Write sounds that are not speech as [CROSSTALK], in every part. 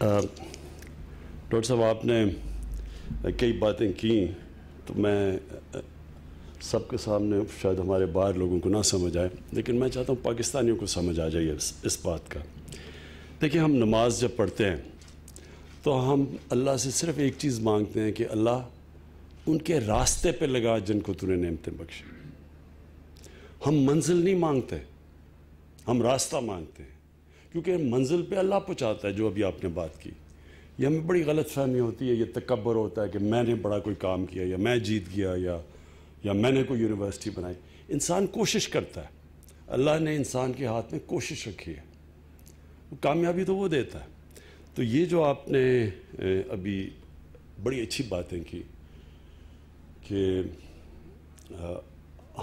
Doctor साहब आपने कई बातें की तो मैं सबके सामने शायद हमारे बाहर लोगों को ना समझ आए लेकिन मैं चाहता हूँ पाकिस्तानियों को समझ आ जाइए इस, इस बात का देखिए हम नमाज जब पढ़ते हैं तो हम अल्लाह से सिर्फ एक चीज़ मांगते हैं कि अल्लाह उनके रास्ते पे लगा जिनको तूने नेमते बख्शे हम मंजिल नहीं मांगते हम रास्ता मांगते हैं क्योंकि मंजिल पे अल्लाह पहुँचाता है जो अभी आपने बात की यह हमें बड़ी गलत फहमी होती है ये तकबर होता है कि मैंने बड़ा कोई काम किया या मैं जीत गया या या मैंने कोई यूनिवर्सिटी बनाई इंसान कोशिश करता है अल्लाह ने इंसान के हाथ में कोशिश रखी है तो कामयाबी तो वो देता है तो ये जो आपने अभी बड़ी अच्छी बातें की कि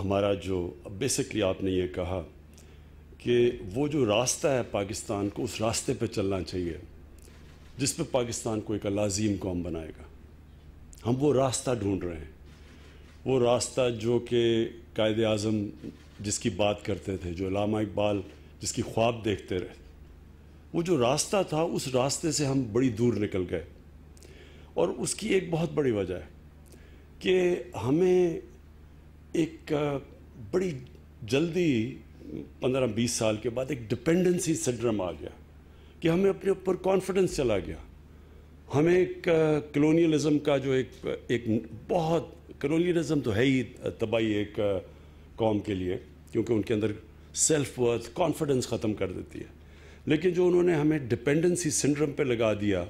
हमारा जो बेसिकली आपने ये कहा कि वो जो रास्ता है पाकिस्तान को उस रास्ते पर चलना चाहिए जिस पर पाकिस्तान को एक लाजीम कौम बनाएगा हम वो रास्ता ढूंढ रहे हैं वो रास्ता जो कि कायद अज़म जिसकी बात करते थे जो लामा इकबाल जिसकी ख्वाब देखते रहे वो जो रास्ता था उस रास्ते से हम बड़ी दूर निकल गए और उसकी एक बहुत बड़ी वजह है कि हमें एक बड़ी जल्दी पंद्रह बीस साल के बाद एक डिपेंडेंसी सिंड्रम आ गया कि हमें अपने ऊपर कॉन्फिडेंस चला गया हमें एक कलोनियलिज्म का जो एक एक बहुत कलोनियलिज्म तो है ही तबाही एक कौम के लिए क्योंकि उनके अंदर सेल्फ वर्थ कॉन्फिडेंस ख़त्म कर देती है लेकिन जो उन्होंने हमें डिपेंडेंसी सिंड्रम पे लगा दिया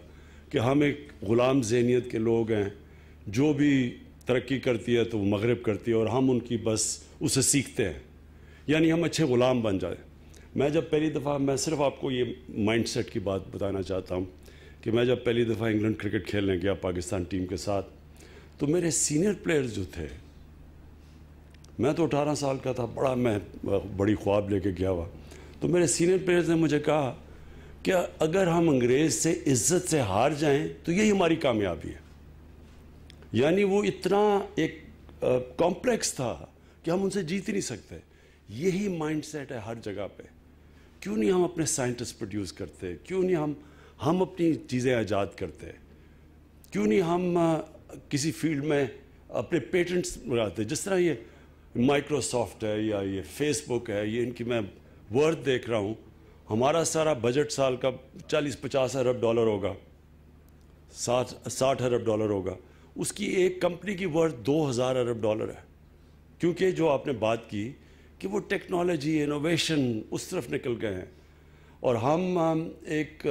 कि हम एक ग़ुलाम जहनीत के लोग हैं जो भी तरक्की करती है तो वो मगरब करती है और हम उनकी बस उसे सीखते हैं यानी हम अच्छे ग़ुलाम बन जाए मैं जब पहली दफ़ा मैं सिर्फ आपको ये माइंडसेट की बात बताना चाहता हूँ कि मैं जब पहली दफ़ा इंग्लैंड क्रिकेट खेलने गया पाकिस्तान टीम के साथ तो मेरे सीनियर प्लेयर्स जो थे मैं तो अठारह साल का था बड़ा मैं बड़ी ख्वाब लेके गया हुआ तो मेरे सीनियर प्लेयर्स ने मुझे कहा कि अगर हम अंग्रेज़ से इज्जत से हार जाएँ तो यही हमारी कामयाबी है यानी वो इतना एक कॉम्प्लेक्स था कि हम उनसे जीत ही नहीं सकते यही माइंड सेट है हर जगह पे क्यों नहीं हम अपने साइंटिस्ट प्रोड्यूस करते क्यों नहीं हम हम अपनी चीज़ें आज़ाद करते क्यों नहीं हम आ, किसी फील्ड में अपने पेटेंट्स बनाते जिस तरह ये माइक्रोसॉफ्ट है या ये फेसबुक है ये इनकी मैं वर्थ देख रहा हूँ हमारा सारा बजट साल का 40-50 अरब डॉलर होगा साठ साठ अरब डॉलर होगा उसकी एक कंपनी की वर्थ 2000 अरब डॉलर है क्योंकि जो आपने बात की कि वो टेक्नोलॉजी इनोवेशन उस तरफ निकल गए हैं और हम एक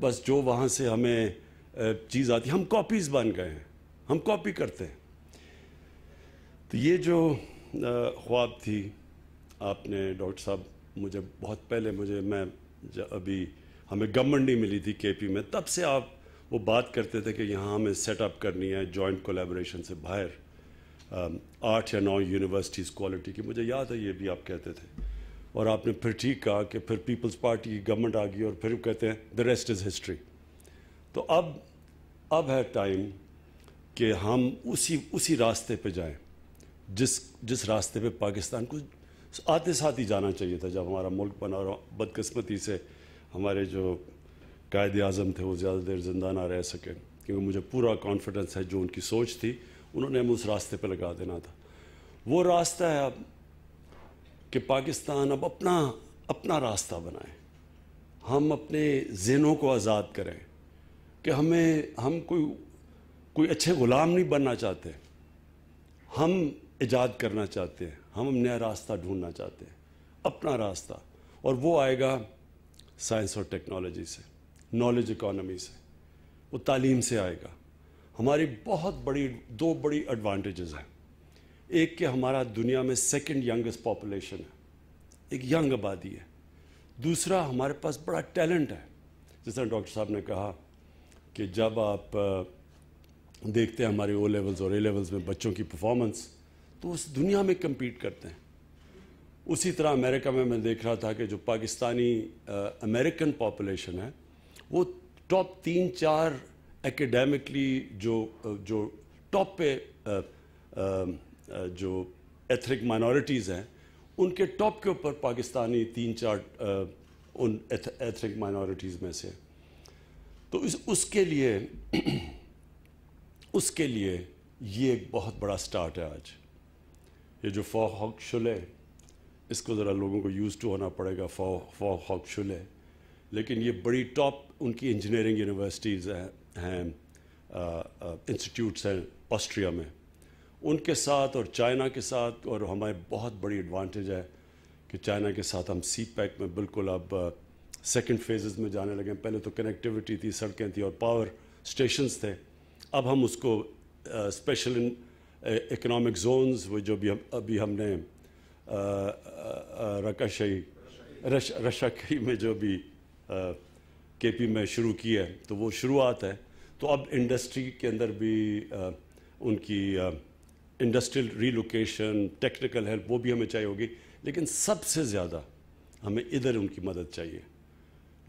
बस जो वहाँ से हमें चीज़ आती हम कॉपीज़ बन गए हैं हम कॉपी करते हैं तो ये जो ख्वाब थी आपने डॉक्टर साहब मुझे बहुत पहले मुझे मैं अभी हमें गवर्नमेंट नहीं मिली थी केपी में तब से आप वो बात करते थे कि यहाँ हमें सेटअप करनी है जॉइंट कोलेबोरेशन से बाहर Um, आठ या नौ यूनिवर्सिटीज़ क्वालिटी की मुझे याद है ये भी आप कहते थे और आपने फिर ठीक कहा कि फिर पीपल्स पार्टी की गवर्नमेंट आ गई और फिर कहते हैं द रेस्ट इज़ हिस्ट्री तो अब अब है टाइम कि हम उसी उसी रास्ते पे जाएं जिस जिस रास्ते पे पाकिस्तान को आते साथ ही जाना चाहिए था जब हमारा मुल्क बना और बदकस्मती से हमारे जो कायद अजम थे वो ज़्यादा देर जिंदा ना रह सके क्योंकि मुझे पूरा कॉन्फिडेंस है जो उनकी सोच थी उन्होंने हमें उस रास्ते पर लगा देना था वो रास्ता है अब कि पाकिस्तान अब अपना अपना रास्ता बनाए हम अपने जहनों को आज़ाद करें कि हमें हम कोई कोई अच्छे ग़ुलाम नहीं बनना चाहते हम ईजाद करना चाहते हैं हम नया रास्ता ढूंढना चाहते हैं अपना रास्ता और वो आएगा साइंस और टेक्नोलॉजी से नॉलेज इकॉनमी से वो तालीम से आएगा हमारी बहुत बड़ी दो बड़ी एडवांटेजेस हैं एक कि हमारा दुनिया में सेकंड यंगेस्ट पॉपुलेशन है एक यंग आबादी है दूसरा हमारे पास बड़ा टैलेंट है जिस डॉक्टर साहब ने कहा कि जब आप देखते हैं हमारे ओ लेवल्स और ए लेवल्स में बच्चों की परफॉर्मेंस तो उस दुनिया में कम्पीट करते हैं उसी तरह अमेरिका में मैं देख रहा था कि जो पाकिस्तानी अमेरिकन पॉपुलेशन है वो टॉप तीन चार एकेडमिकली जो जो टॉप पे जो एथनिक माइनॉरिटीज़ हैं उनके टॉप के ऊपर पाकिस्तानी तीन चार उन एथनिक माइनॉरिटीज़ में से तो इस उसके लिए [CLEARS THROAT] उसके लिए ये एक बहुत बड़ा स्टार्ट है आज ये जो फॉ हॉक शुले इसको ज़रा लोगों को यूज़ टू होना पड़ेगा फौ फौ हॉक शुले लेकिन ये बड़ी टॉप उनकी इंजीनियरिंग यूनिवर्सिटीज़ हैं हैं इंस्टीट्यूट्स हैं ऑस्ट्रिया में उनके साथ और चाइना के साथ और हमारे बहुत बड़ी एडवांटेज है कि चाइना के साथ हम सी पैक में बिल्कुल अब सेकेंड फेजेस में जाने लगे पहले तो कनेक्टिविटी थी सड़कें थी और पावर स्टेशंस थे अब हम उसको स्पेशल इन इकोनॉमिक जोन्स वो जो भी हम अभी हमने रकाशाही रश रशाकई में जो भी के पी में शुरू की है तो वो शुरुआत है तो अब इंडस्ट्री के अंदर भी आ, उनकी इंडस्ट्रियल रीलोकेशन टेक्निकल हेल्प वो भी हमें चाहिए होगी लेकिन सबसे ज़्यादा हमें इधर उनकी मदद चाहिए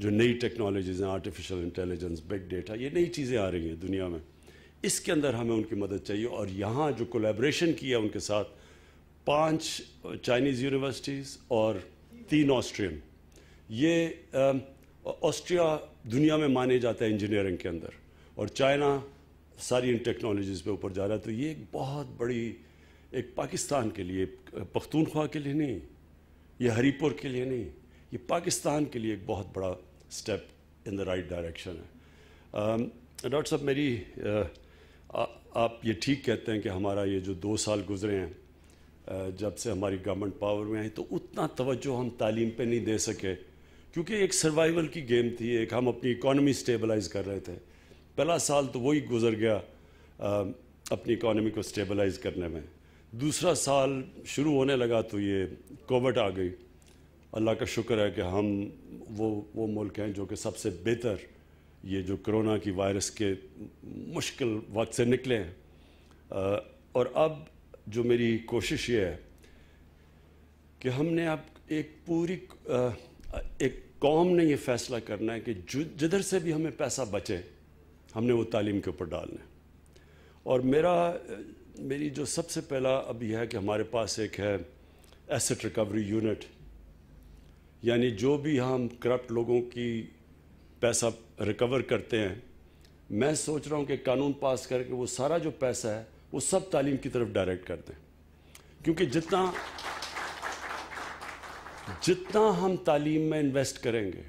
जो नई टेक्नोलॉजीज़ हैं आर्टिफिशियल इंटेलिजेंस बिग डेटा ये नई चीज़ें आ रही हैं दुनिया में इसके अंदर हमें उनकी मदद चाहिए और यहाँ जो कोलेब्रेशन किया उनके साथ पांच चाइनीज़ यूनिवर्सिटीज़ और तीन ऑस्ट्रियन ये ऑस्ट्रिया दुनिया में माने जाता है इंजीनियरिंग के अंदर और चाइना सारी इन टेक्नोलॉजीज़ पे ऊपर जा रहा है तो ये एक बहुत बड़ी एक पाकिस्तान के लिए पख्तूनख्वा के लिए नहीं ये हरीपुर के लिए नहीं ये पाकिस्तान के लिए एक बहुत बड़ा step in the right direction है डॉक्टर साहब मेरी आ, आ, आप ये ठीक कहते हैं कि हमारा ये जो दो साल गुजरे हैं जब से हमारी गवर्नमेंट पावर में आई तो उतना तवज्जो हम तालीम पे नहीं दे सके क्योंकि एक सर्वाइवल की गेम थी एक हम अपनी इकॉनमी स्टेबलाइज कर रहे थे पहला साल तो वही गुजर गया आ, अपनी इकानमी को स्टेबलाइज करने में दूसरा साल शुरू होने लगा तो ये कोविड आ गई अल्लाह का शुक्र है कि हम वो वो मुल्क हैं जो कि सबसे बेहतर ये जो कोरोना की वायरस के मुश्किल वक्त से निकले हैं आ, और अब जो मेरी कोशिश ये है कि हमने अब एक पूरी आ, एक कौम ने ये फैसला करना है कि जिधर से भी हमें पैसा बचे हमने वो तालीम के ऊपर डालना है और मेरा मेरी जो सबसे पहला अभी है कि हमारे पास एक है एसेट रिकवरी यूनिट यानी जो भी हम करप्ट लोगों की पैसा रिकवर करते हैं मैं सोच रहा हूँ कि कानून पास करके वो सारा जो पैसा है वो सब तालीम की तरफ डायरेक्ट कर दें क्योंकि जितना जितना हम तालीम में इन्वेस्ट करेंगे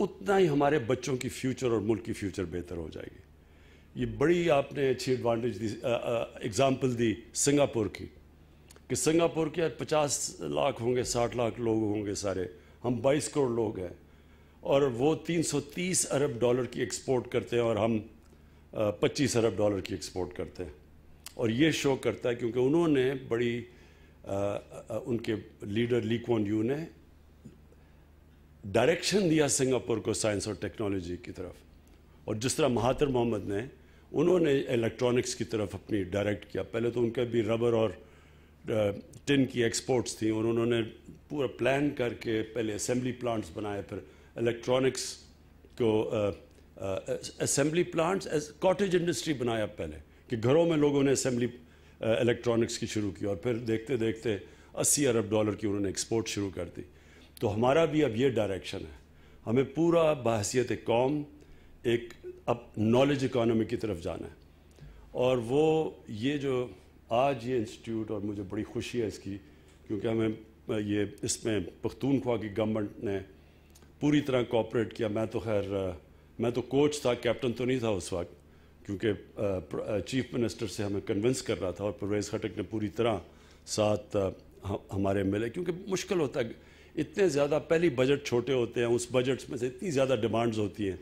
उतना ही हमारे बच्चों की फ्यूचर और मुल्क की फ्यूचर बेहतर हो जाएगी ये बड़ी आपने अच्छी एडवांटेज दी एग्ज़ाम्पल दी सिंगापुर की कि सिंगापुर के पचास लाख होंगे साठ लाख लोग होंगे सारे हम बाईस करोड़ लोग हैं और वो तीन सौ तीस अरब डॉलर की एक्सपोर्ट करते हैं और हम पच्चीस अरब डॉलर की एक्सपोर्ट करते हैं और ये शो करता है क्योंकि उन्होंने बड़ी आ, उनके लीडर ली क्वान यू ने डायरेक्शन दिया सिंगापुर को साइंस और टेक्नोलॉजी की तरफ और जिस तरह महातर मोहम्मद ने उन्होंने इलेक्ट्रॉनिक्स की तरफ अपनी डायरेक्ट किया पहले तो उनके भी रबर और टिन की एक्सपोर्ट्स थी और उन्होंने पूरा प्लान करके पहले असेंबली प्लांट्स बनाए फिर इलेक्ट्रॉनिक्स को असेंबली प्लांट्स कॉटेज इंडस्ट्री बनाया पहले कि घरों में लोगों ने असेंबली इलेक्ट्रॉनिक्स की शुरू की और फिर देखते देखते 80 अरब डॉलर की उन्होंने एक्सपोर्ट शुरू कर दी तो हमारा भी अब ये डायरेक्शन है हमें पूरा बहसीत कौम एक अब नॉलेज इकानमी की तरफ जाना है और वो ये जो आज ये इंस्टीट्यूट और मुझे बड़ी खुशी है इसकी क्योंकि हमें ये इसमें पख्तूनख्वा की गवर्नमेंट ने पूरी तरह कॉपरेट किया मैं तो खैर मैं तो कोच था कैप्टन तो नहीं था उस वक्त क्योंकि चीफ मिनिस्टर से हमें कन्विंस कर रहा था और परवेज़ खटक ने पूरी तरह साथ हमारे मिले क्योंकि मुश्किल होता है इतने ज़्यादा पहली बजट छोटे होते हैं उस बजट्स में से इतनी ज़्यादा डिमांड्स होती हैं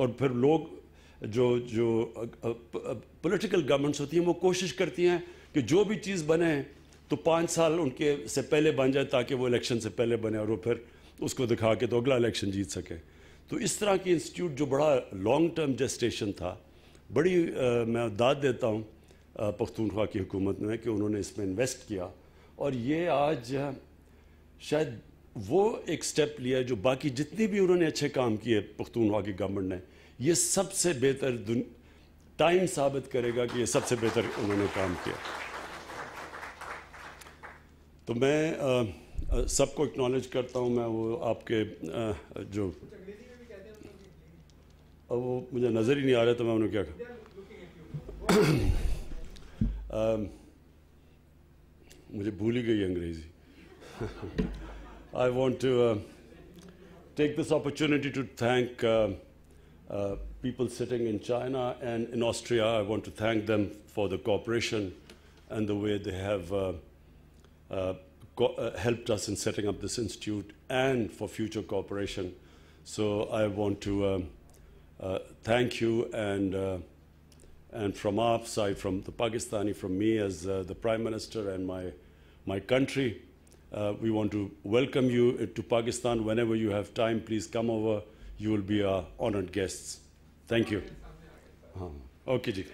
और फिर लोग जो जो पॉलिटिकल गवर्नमेंट्स होती हैं वो कोशिश करती हैं कि जो भी चीज़ बने तो पाँच साल उनके से पहले बन जाए ताकि वो इलेक्शन से पहले बने और वो फिर उसको दिखा के तो अगला इलेक्शन जीत सकें तो इस तरह की इंस्टीट्यूट जो बड़ा लॉन्ग टर्म जस्टेशन था बड़ी आ, मैं दाद देता हूँ पख्तूनख्वा की हुकूमत में कि उन्होंने इसमें इन्वेस्ट किया और ये आज शायद वो एक स्टेप लिया है जो बाकी जितने भी उन्होंने अच्छे काम किए पख्तूनवा की गवर्नमेंट ने ये सबसे बेहतर टाइम साबित करेगा कि ये सबसे बेहतर उन्होंने काम किया तो मैं सबको एक्नॉलेज करता हूँ मैं वो आपके आ, जो अब वो मुझे नज़र ही नहीं आ रहा तो मैं उन्होंने क्या कहा मुझे भूल ही गई अंग्रेज़ी [LAUGHS] I want to uh, take this opportunity to thank uh, uh, people sitting in China and in Austria. I want to thank them for the cooperation and the way they have uh, uh, uh, helped us in setting up this institute and for future cooperation. So I want to um, thank you and and from our side, from the Pakistani, from me as the Prime Minister and my my country. Uh, we want to welcome you uh, to Pakistan. Whenever you have time, please come over. You will be our honored guests. Thank you. Okay, Ji.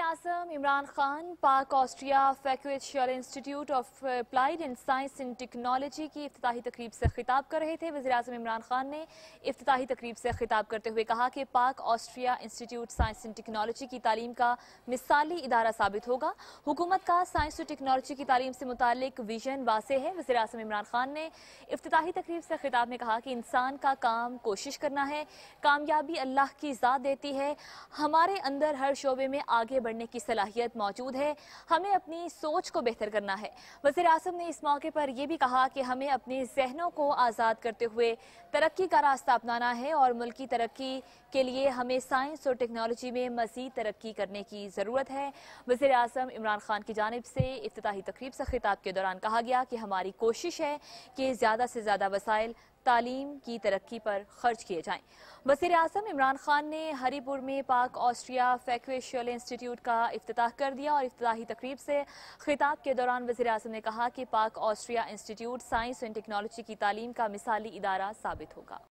Azam Imran Khan Pak Austria फैकुएट institute of applied and science and technology की अफ्ताही तकरीब से खिताब कर रहे थे वजी अजम इमरान खान ने अफ्ताही तकरीब से खिताब करते हुए कहा कि Pak Austria institute science and technology की तालीम का मिसाली इदारा साबित होगा हुकूमत का साइंस और टेक्नोलॉजी की तालीम से मुतक विजन वासे है वजी अजम इमरान खान ने अफ्ताही तकरीब से खिताब में कहा कि इंसान का काम कोशिश करना है कामयाबी अल्लाह की ज़ात देती है हमारे अंदर हर शोबे में आगे बढ़ बढ़ने की सलाहियत मौजूद है हमें अपनी सोच को बेहतर करना है वजीर अजम ने इस मौके पर यह भी कहा कि हमें अपने जहनों को आज़ाद करते हुए तरक्की का रास्ता अपनाना है और मुल्क की तरक्की के लिए हमें साइंस और टेक्नोलॉजी में मजीद तरक्की करने की ज़रूरत है वजीर अजम इमरान खान की जानब से इफ्ती तकरीब से खिताब के दौरान कहा गया कि हमारी कोशिश है कि ज़्यादा से ज़्यादा वसाइल तालीम की तरक्की पर खर्च किए जाएं। वजीर अजम इमरान खान ने हरीपुर में पाक ऑस्ट्रिया फैक्वेशियल इंस्टीट्यूट का अफ्ताह कर दिया और अफ्ताही तकरीब से खिताब के दौरान वजीर अजम ने कहा कि Pak Austria institute science and technology की तालीम का मिसाली इदारा साबित होगा